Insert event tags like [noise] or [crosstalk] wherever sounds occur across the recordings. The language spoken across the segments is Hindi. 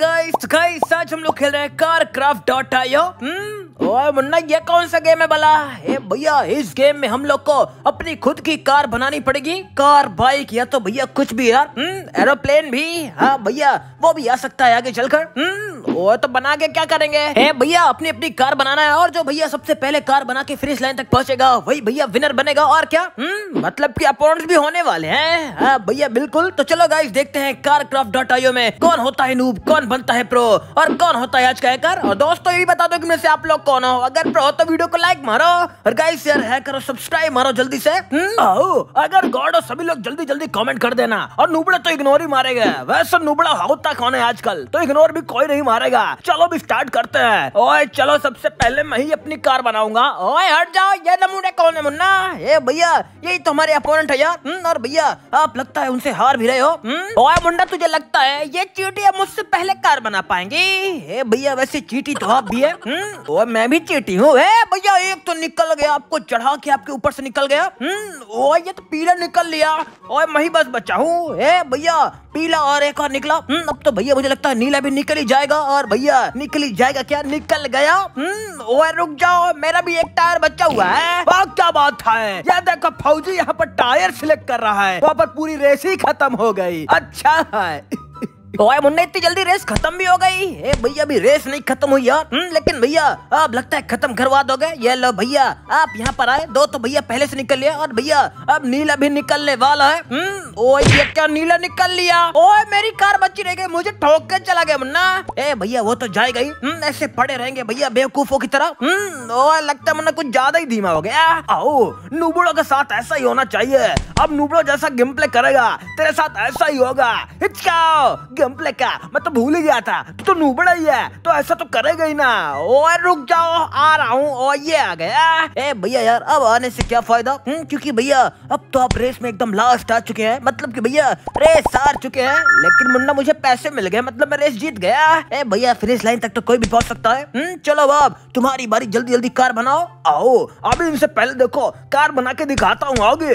गाइस तो गाइस आज हम लोग खेल रहे हैं कार क्राफ्ट डॉट आयो ओए मुन्ना ये कौन सा गेम है बला ए भैया इस गेम में हम लोग को अपनी खुद की कार बनानी पड़ेगी कार बाइक या तो भैया कुछ भी यार एरोप्लेन हम्म, भी हाँ भैया वो भी आ सकता है आगे चलकर हम्म, वो तो बना के क्या करेंगे भैया अपनी अपनी कार बनाना है और जो भैया सबसे पहले कार बना के फिनिश लाइन तक पहुंचेगा वही भैया विनर बनेगा और क्या हम्म मतलब कि अपॉइंट भी होने वाले हैं हाँ, भैया बिल्कुल तो चलो गाइस देखते हैं कार क्राफ्ट डॉट आईओ में कौन होता है नूब कौन बनता है प्रो और कौन होता है आज का हैकर और दोस्तों ये भी बता दो कि मेरे से आप लोग कौन हो अगर प्रो हो तो वीडियो को लाइक मारो और गाइस शेयर है करो सब्सक्राइब मारो जल्दी से हम्म। अगर गॉड हो सभी लोग जल्दी जल्दी कॉमेंट कर देना और नूबड़ा तो इग्नोर ही मारेगा वैसे नूबड़ा होता कौन है आजकल तो इग्नोर भी कोई नहीं मार मारेगा चलो भी स्टार्ट करते हैं ओए चलो सबसे पहले मैं ही अपनी कार बनाऊंगा ओए हट जाओ ये नमूने कौन है मुन्ना ये भैया यही तो हमारे अपोनेंट है यार हम्म, और भैया आप लगता है उनसे हार भी रहे हो हम्म? ओए मुंडा तुझे लगता है ये चीटिया मुझसे पहले कार बना पाएंगे भैया वैसे चीटी तो आप भी है हम्म? ओए मैं भी चीटी हूँ भैया एक तो निकल गया आपको चढ़ा के आपके ऊपर से निकल गया ओए ये तो पीला निकल लिया ओए मैं ही बस बचा हूँ भैया पीला और एक और निकला अब तो भैया मुझे लगता है नीला भी निकल ही जाएगा और भैया निकल ही जाएगा क्या निकल गया हम्म, ओए रुक जाओ मेरा भी एक टायर बचा हुआ है वाह क्या बात है ये देखो फौजी यहाँ पर टायर सिलेक्ट कर रहा है वहाँ पर पूरी रेस ही खत्म हो गई अच्छा है तो आए मुन्ना इतनी जल्दी रेस खत्म भी हो गई ए भैया अभी रेस नहीं खत्म हुई यार हम्म, लेकिन भैया आप लगता है खत्म करवा दोगे ये लो भैया आप यहाँ पर आए दो तो भैया पहले से निकल लिया और भैया अब नीला भी निकलने वाला है हम्म, ओ ये क्या नीला निकल लिया ओए मेरी कार बची रह गई मुझे ठोक के चला गया मुन्ना ए भैया वो तो जाएगा ही हम्म, ऐसे पड़े रहेंगे भैया बेवकूफों की तरह ओए लगता है मुन्ना कुछ ज्यादा ही धीमा हो गया आओ नूबड़ो के साथ ऐसा ही होना चाहिए अब नूबड़ो जैसा गेम प्ले करेगा तेरे साथ ऐसा ही होगा हिचकाओ गेमप्ले का मैं तो भूल ही गया था तू तो नूबड़ा ही है तो ऐसा तो करेगा ही ना ओए रुक जाओ आ रहा हूँ और ये आ गया ए भैया यार अब आने से क्या फायदा हम्म क्योंकि भैया अब तो आप रेस में एकदम लास्ट आ चुके हैं मतलब कि भैया रेस हार चुके हैं लेकिन मुन्ना मुझे पैसे मिल गए मतलब मैं रेस जीत गया ए भैया फिनिश लाइन तक तो कोई भी पहुँच सकता है हम्म, चलो अब तुम्हारी बारी जल्दी जल्दी कार बनाओ आओ अभी इनसे पहले देखो कार बना के दिखाता हूँ आओगे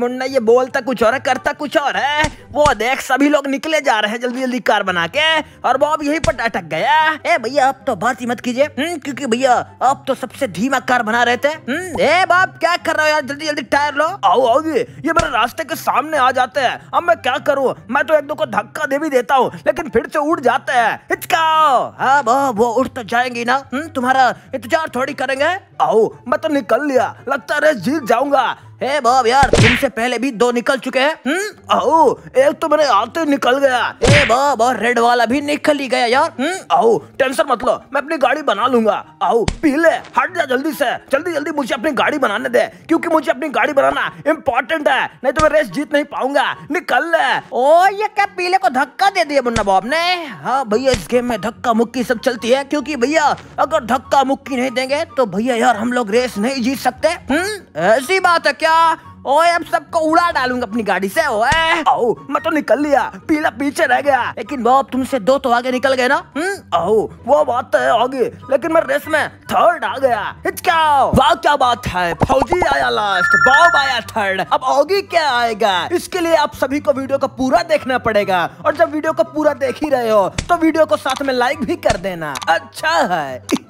मुन्ना ये बोलता कुछ और है करता कुछ और है वो देख सभी लोग निकले जा रहे हैं जल्दी जल्दी कार बना के और बॉब यही पर अटक गया ए भैया आप तो बात ही मत कीजिए हम्म, क्योंकि भैया आप तो सबसे धीमा कार बना रहे थे हम्म, ए बाप क्या कर रहे हो यार जल्दी जल्दी टायर लो आओ आओ ये ये मेरे रास्ते के सामने आ जाते हैं अब मैं क्या करूँ मैं तो एक दो को धक्का दे भी देता हूँ लेकिन फिर से उड़ जाते हैं हिचकाओ हाँ वो उठ तो जाएंगे ना हम्म, तुम्हारा इंतजार थोड़ी करेंगे आओ मैं तो निकल लिया लगता है जीत जाऊंगा हे बॉब यार तुमसे पहले भी दो निकल चुके हैं हम्म? आओ एक तो मेरे आते निकल गया हे बॉब और रेड वाला भी निकल ही गया यार हम्म? आओ टेंशन मत लो मैं अपनी गाड़ी बना लूंगा आओ पी ले हट जा जल्दी से जल्दी जल्दी मुझे अपनी गाड़ी बनाने दे क्योंकि मुझे अपनी गाड़ी बनाना इम्पोर्टेंट है नहीं तो मैं रेस जीत नहीं पाऊंगा निकल ले ओ ये क्या पीले को धक्का दे दिया मुन्ना बाब ने हाँ भैया इस गेम में धक्का मुक्की सब चलती है क्योंकि भैया अगर धक्का मुक्की नहीं देंगे तो भैया यार हम लोग रेस नहीं जीत सकते हम्म? ऐसी बात है क्या क्या ओए अब सबको उड़ा डालूंगा अपनी गाड़ी से ओए आओ मैं तो निकल लिया पीला पीछे रह गया लेकिन वो अब तुमसे दो तो आगे निकल गए ना हम्म आओ वो बात है आगे लेकिन मैं रेस में थर्ड आ गया हिचकाओ वाह क्या बात है फौजी आया लास्ट बॉब आया थर्ड अब आगे क्या आएगा इसके लिए आप सभी को वीडियो को पूरा देखना पड़ेगा और जब वीडियो को पूरा देख ही रहे हो तो वीडियो को साथ में लाइक भी कर देना अच्छा है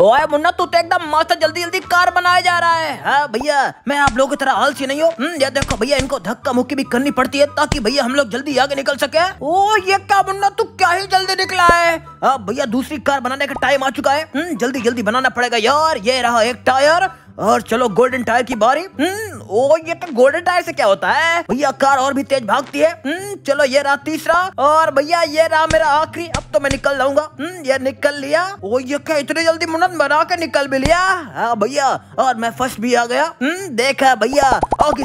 ओए मुन्ना तू तो एकदम मस्त जल्दी जल्दी कार बनाया जा रहा है हाँ भैया मैं आप लोगों की तरह आलसी नहीं हूँ हम्म, ये देखो भैया इनको धक्का मुक्की भी करनी पड़ती है ताकि भैया हम लोग जल्दी आगे निकल सके ओ ये क्या मुन्ना तू क्या ही जल्दी निकला है अब भैया दूसरी कार बनाने का टाइम आ चुका है हम्म, जल्दी जल्दी बनाना पड़ेगा यार ये रहा एक टायर और चलो गोल्डन टायर की बारी हम्म, ओ ये तो गोल्डन टायर से क्या होता है भैया कार और भी तेज भागती है हम्म, चलो ये रहा तीसरा और भैया ये रहा मेरा आखिरी अब तो मैं निकल जाऊंगा हम्म, ये निकल लिया ओ ये क्या इतनी जल्दी मुन्न बना के निकल भी लिया हाँ भैया और मैं फर्स्ट भी आ गया हम्म, देखा भैया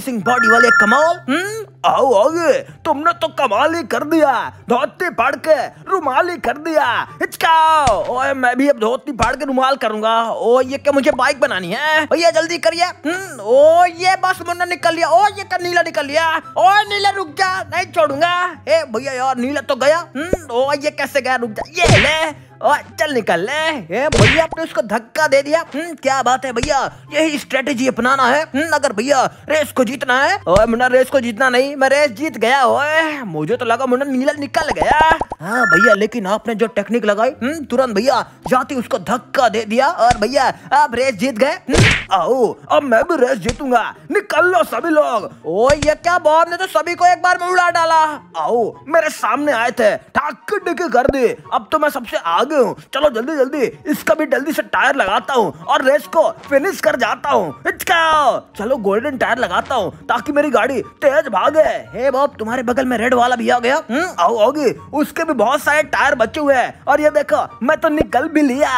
सिंह बॉडी वाले कमाल आओ आगे तुमने तो कमाल ही कर दिया धोती फाड़ के रुमाल ही कर दिया हिचकाओ ओए मैं भी अब धोती फाड़ के रुमाल करूंगा ओ ये क्या मुझे बाइक बनानी है भैया जल्दी करिए हम्म, ओ ये बस मुन्ना निकल लिया ओ ये का नीला निकल लिया ओ नीला रुक जा नहीं छोड़ूंगा ए भैया यार नीला तो गया हम्म, ओ ये कैसे गया रुक जा ये ले और चल निकल ले भैया आपने उसको धक्का दे दिया हम्म क्या बात है भैया यही स्ट्रेटेजी अपनाना है हम्म अगर भैया रेस को जीतना है और मुन्ना रेस को जीतना नहीं मैं रेस जीत गया ओए मुझे तो लगा मुन्ना नीला निकल गया हाँ भैया लेकिन आपने जो टेक्निक लगाई हम्म तुरंत भैया जाते उसको धक्का दे दिया और भैया आप रेस जीत गए हम्म, आओ अब मैं भी रेस जीतूंगा निकल लो सभी लोग ओ ये क्या बॉब ने तो सभी को एक बार में उड़ा डाला आओ मेरे सामने आए थे ठाक कर दे अब तो मैं सबसे आगे आगे हूँ चलो जल्दी जल्दी इसका भी जल्दी से टायर लगाता हूँ और रेस को फिनिश कर जाता हूँ चलो गोल्डन टायर लगाता हूँ ताकि मेरी गाड़ी तेज भागे हे बाप तुम्हारे बगल में रेड वाला भी आ गया हम्म, आओ उसके भी बहुत सारे टायर बचे हुए हैं और ये देखो मैं तो निकल भी लिया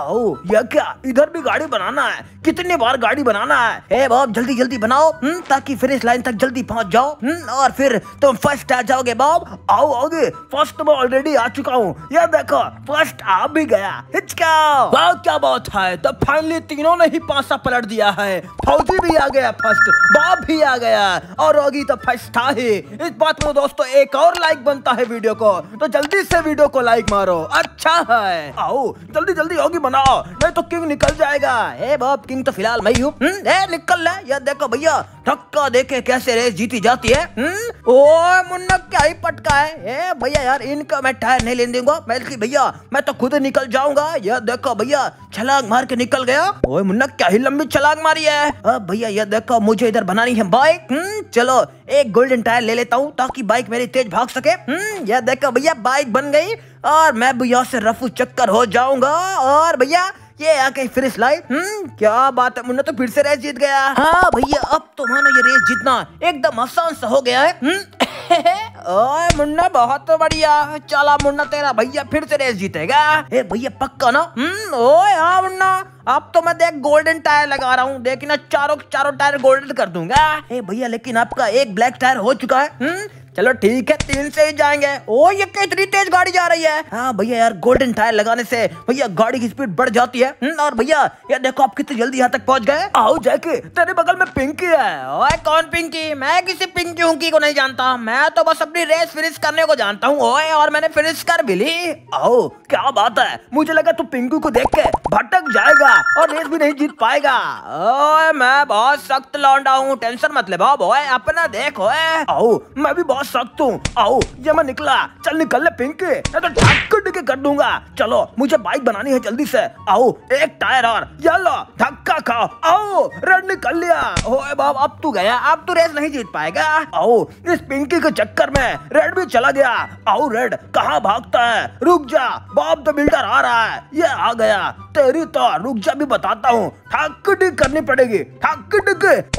आओ ये क्या इधर भी गाड़ी बनाना है कितनी बार गाड़ी बनाना है हे बाप जल्दी जल्दी बनाओ हम्म, ताकि फिनिश लाइन तक जल्दी पहुँच जाओ हम्म, और फिर तुम फर्स्ट आ जाओगे बॉब आओ आओगे फर्स्ट में ऑलरेडी आ चुका हूँ ये देखो फर्स्ट आ भी गया हिचका वाह क्या बात है तो फाइनली तीनों ने ही पासा पलट दिया है फौजी भी आ गया फर्स्ट बाप भी आ गया और रोगी तो फर्स्ट था ही इस बात में दोस्तों एक और लाइक बनता है वीडियो को तो जल्दी से वीडियो को लाइक मारो अच्छा है आओ जल्दी जल्दी होगी बनाओ नहीं तो किंग निकल जाएगा हे बाप किंग तो फिलहाल मैं हूँ हम्म, निकल ले ये देखो भैया धक्का देखे कैसे रेस जीती जाती है हम्म, ओ मुन्ना क्या ही पटका है भैया यार इनका मैं ठहर नहीं ले दूंगा पहल की भैया मैं तो खुद निकल जाऊंगा यह देखो भैया छलांग मार के निकल गया ओए मुन्ना क्या ही लंबी छलांग मारी है अब भैया यह देखो मुझे इधर बनानी है बाइक हम्म, चलो एक गोल्डन टायर ले लेता हूँ ताकि बाइक मेरी तेज भाग सके हम्म, यह देखो भैया बाइक बन गई और मैं भी यहाँ से रफू चक्कर हो जाऊंगा और भैया ये आके फिर लाइन हम्म क्या बात है मुन्ना तो फिर से रेस जीत गया हाँ भैया अब तो मानो ये रेस जीतना एकदम आसान सा हो गया है हम्म [laughs] ओए मुन्ना बहुत तो बढ़िया चला मुन्ना तेरा भैया फिर से रेस जीतेगा ए भैया पक्का ना हम्म, ओए हाँ मुन्ना अब तो मैं देख गोल्डन टायर लगा रहा हूँ देखना चारों चारों टायर गोल्डन कर दूंगा ए भैया लेकिन आपका एक ब्लैक टायर हो चुका है हुँ? हम्म, चलो ठीक है तीन से ही जाएंगे ओ ये कितनी तेज गाड़ी जा रही है हाँ भैया यार गोल्डन टायर लगाने से भैया गाड़ी की स्पीड बढ़ जाती है हम्म, और भैया ये देखो आप कितनी जल्दी यहाँ तक पहुँच गए आओ जैकी तेरे बगल में पिंकी है ओए कौन पिंकी मैं किसी पिंकी उंकी को नहीं जानता मैं तो बस अपनी रेस फिनिश करने को जानता हूँ ओए और मैंने फिनिश कर भी ली आओ क्या बात है मुझे लगा तू पिंकी को देख के भटक जाएगा और रेस भी नहीं जीत पाएगा ओए मैं बहुत सख्त लौंडा हूँ टेंशन मत ले बाब ओए अपना देख ओए आओ मैं भी बहुत सख्त हूँ आओ ये मैं निकला चल निकल ले पिंक नहीं तो ढक्कड़ के कर दूंगा चलो मुझे बाइक बनानी है जल्दी से आओ एक टायर और ये लो धक्का खाओ आओ रेड निकल लिया ओए बाप अब तू गया अब तू रेस नहीं जीत पाएगा आओ इस पिंकी के चक्कर में रेड भी चला गया आओ रेड कहाँ भागता है रुक जा बाप तो बिल्डर आ रहा है ये आ गया तेरी तो रुक जा भी बताता हूँ ठाकड़ी करनी पड़ेगी ठाकड़ी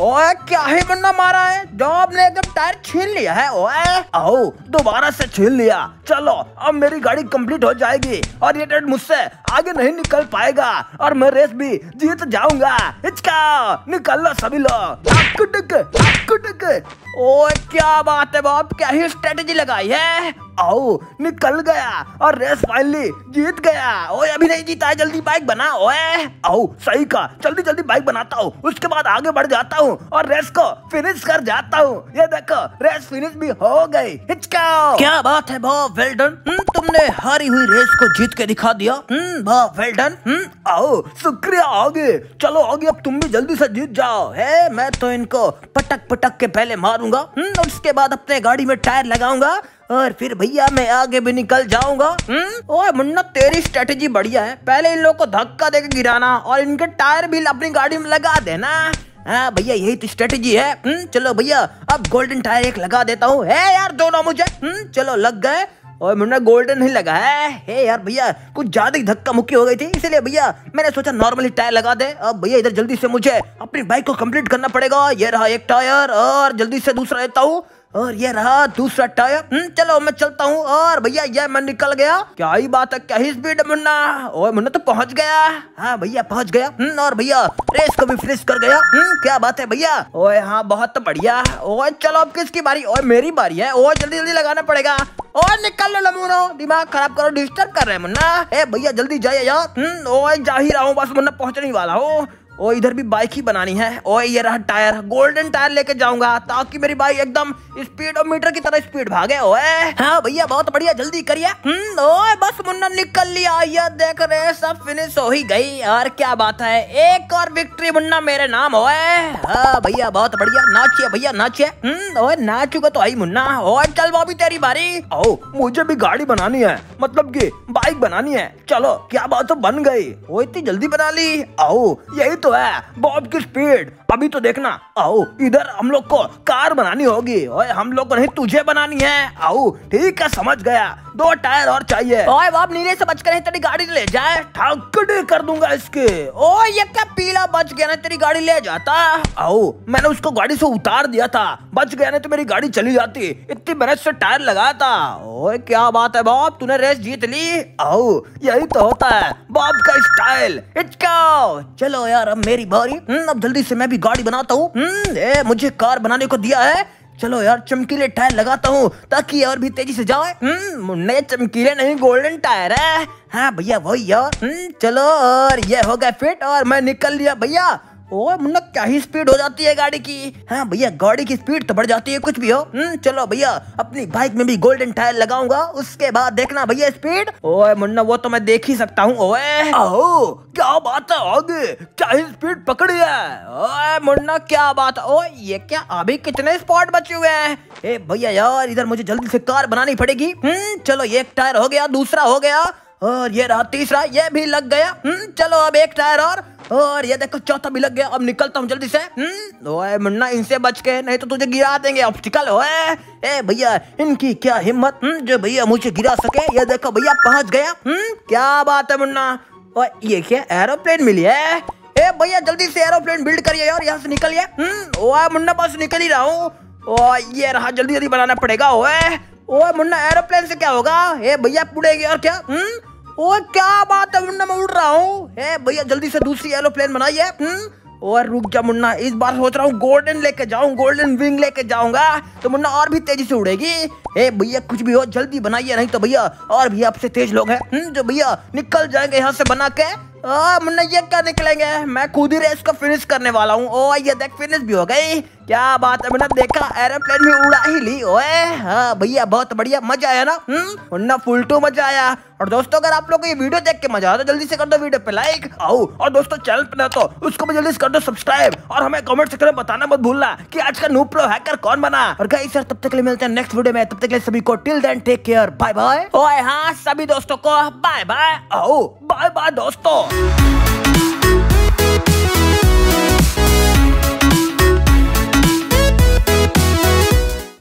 ओए क्या ही बंदा मारा है जॉब ने एकदम टायर छीन लिया है ओए ओए आओ दोबारा से छीन लिया चलो अब मेरी गाड़ी कंप्लीट हो जाएगी और ये डेट मुझसे आगे नहीं निकल पाएगा और मैं रेस भी जीत जाऊंगा हिचका निकल लो सभी लोग ओ क्या बात है बाप क्या ही स्ट्रेटेजी लगाई है आओ निकल गया और रेस फाइनली जीत गया ओए अभी नहीं जीता है जल्दी बाइक बना ओए आओ सही का जल्दी जल्दी बाइक बनाता हूँ उसके बाद आगे बढ़ जाता हूँ और रेस को फिनिश कर जाता हूँ ये देखो रेस फिनिश भी हो गई हिचकाओ क्या बात है भाव वेल्डन हम्म, तुमने हारी हुई रेस को जीत के दिखा दिया हम्म, भाव वेल्डन हम्म। आओ शुक्रिया आगे चलो आगे अब तुम भी जल्दी से जीत जाओ है मैं तो इनको पटक पटक के पहले मारूंगा और उसके बाद अपने गाड़ी में टायर लगाऊंगा और फिर भैया मैं आगे भी निकल जाऊंगा ओए मुन्ना तेरी स्ट्रेटेजी बढ़िया है पहले इन लोग को धक्का देकर गिराना और इनके टायर भी अपनी गाड़ी में लगा देना हाँ भैया यही तो स्ट्रेटेजी है हम्म, चलो भैया अब गोल्डन टायर एक लगा देता हूँ है यार दोनों मुझे हम्म, चलो लग गए और मैंने गोल्डन ही लगा है हे यार भैया कुछ ज्यादा ही धक्का मुक्की हो गई थी इसलिए भैया मैंने सोचा नॉर्मली टायर लगा दे अब भैया इधर जल्दी से मुझे अपनी बाइक को कंप्लीट करना पड़ेगा ये रहा एक टायर और जल्दी से दूसरा देता हूँ और ये रहा दूसरा टायर हम्म, चलो मैं चलता हूँ और भैया ये मैं निकल गया क्या ही बात है क्या ही स्पीड मुन्ना और मुन्ना तो पहुंच गया हाँ भैया पहुंच गया हम्म, और भैया रेस को भी फिनिश कर गया हम्म, क्या बात है भैया ओए हाँ बहुत बढ़िया ओए चलो अब किसकी बारी ओए मेरी बारी है ओए जल्दी जल्दी लगाना पड़ेगा और निकल लो लमूनो दिमाग खराब करो डिस्टर्ब कर रहे मुन्ना ए भैया जल्दी जाइए यार ओए जा ही रहा हूँ बस मुन्ना पहुंचने वाला हूँ ओ इधर भी बाइक ही बनानी है ओ ये रहा टायर गोल्डन टायर लेके जाऊंगा ताकि मेरी बाइक एकदम मीटर की तरह स्पीड भागे ओए हाँ भैया बहुत बढ़िया जल्दी करिए हम्म, ओए बस मुन्ना निकल लिया ये देख रहे सब फिनिश हो ही गई और क्या बात है एक और विक्ट्री मुन्ना मेरे नाम ओए हाँ भैया बहुत बढ़िया नाचिए भैया नाचिए हम्म, ओए नाचूगा तो आई मुन्ना और चल बाबी तेरी बारी ओ मुझे भी गाड़ी बनानी है मतलब की बाइक बनानी है चलो क्या बात तो बन गई वो इतनी जल्दी बना ली आओ यही तो है बॉब की स्पीड अभी तो देखना आओ इधर हम लोग को कार बनानी होगी हम लोग को नहीं तुझे बनानी है आओ ठीक है समझ गया दो टायर और चाहिए ओए बाप नीले से बच कर तेरी गाड़ी ले जाए ठाकड़े कर दूंगा इसके ओ ये क्या पीला बच गया ना तेरी गाड़ी ले जाता आओ मैंने उसको गाड़ी से उतार दिया था बच गया ना तो मेरी गाड़ी चली जाती इतनी मेहनत से टायर लगाया था ओए क्या बात है बाप तूने रेस जीत ली आओ यही तो होता है बाप का स्टाइल चलो यार अब मेरी बारी हम्म, अब जल्दी से मैं भी गाड़ी बनाता हूँ हम्म, मुझे कार बनाने को दिया है चलो यार चमकीले टायर लगाता हूँ ताकि और भी तेजी से जाओ हम्म, मुन्ने चमकीले नहीं गोल्डन टायर है हाँ भैया वही यार हम्म, चलो और ये हो गया फिट और मैं निकल लिया भैया ओ मुन्ना क्या ही स्पीड हो जाती है गाड़ी की हाँ भैया गाड़ी की स्पीड तो बढ़ जाती है कुछ भी हो हम्म चलो भैया अपनी बाइक में भी गोल्डन टायर लगाऊंगा उसके बाद देखना भैया स्पीड ओए मुन्ना वो तो मैं देख ही सकता हूँ ओए ओ क्या बात है आगे क्या ही स्पीड पकड़ी है ओए मुन्ना क्या बात ओ ये क्या अभी कितने स्पॉट बचे हुए हैं ए भैया यार इधर मुझे जल्दी से कार बनानी पड़ेगी हम्म चलो एक टायर हो गया दूसरा हो गया और ये रहा तीसरा ये भी लग गया हम्म, चलो अब एक टायर और और ये देखो चौथा भी लग गया अब निकलता हूँ जल्दी से हम्म, ओए मुन्ना इनसे बच के नहीं तो तुझे गिरा देंगे ऑप्टिकल ओए ए भैया इनकी क्या हिम्मत हम्म, जो भैया मुझे गिरा सके ये देखो भैया पहुंच गया क्या बात है मुन्ना और ये क्या एरोप्लेन मिली है ए भैया जल्दी से एरोप्लेन बिल्ड करिए और यहाँ से निकलिए मुन्ना बस निकल ही रहा हूँ ये रहा जल्दी जल्दी बनाना पड़ेगा ओए ओए मुन्ना एरोप्लेन से क्या होगा ए भैया पुड़ेगी और क्या हुँ? ओए क्या बात है मुन्ना मैं उड़ रहा हूँ भैया जल्दी से दूसरी एरोप्लेन प्लेन बनाइए हम्म? और रुक जा मुन्ना इस बार सोच रहा हूँ गोल्डन लेके जाऊँ गोल्डन विंग लेके जाऊंगा तो मुन्ना और भी तेजी से उड़ेगी हे भैया कुछ भी हो जल्दी बनाइए नहीं तो भैया और भी आपसे तेज लोग हैं हम्म? जो भैया निकल जाएंगे यहाँ से बना के मुन्ना ये क्या निकलेंगे मैं खुद ही रेस को फिनिश करने वाला हूँ ओ ये देख फिनिश भी हो गई क्या बात है मुन्ना देखा एरोप्लेन भी उड़ा ही ली ओए हाँ भैया बहुत बढ़िया मजा आया ना हम्म, मुन्ना फुल टू मजा आया और दोस्तों अगर आप लोग को ये वीडियो देख के मजा आया तो जल्दी से कर दो वीडियो पे लाइक आओ और दोस्तों चैनल पे ना तो उसको भी जल्दी से कर दो सब्सक्राइब और हमें कमेंट सेक्शन में बताना मत भूलना कि आज का नू प्रो हैकर कौन बना और गई सर तब तक के लिए मिलते हैं नेक्स्ट वीडियो में तब तक के लिए सभी को till then take care bye bye ओए हाँ सभी दोस्तों को बाय बाय आओ बाय बाय दोस्तों Thank you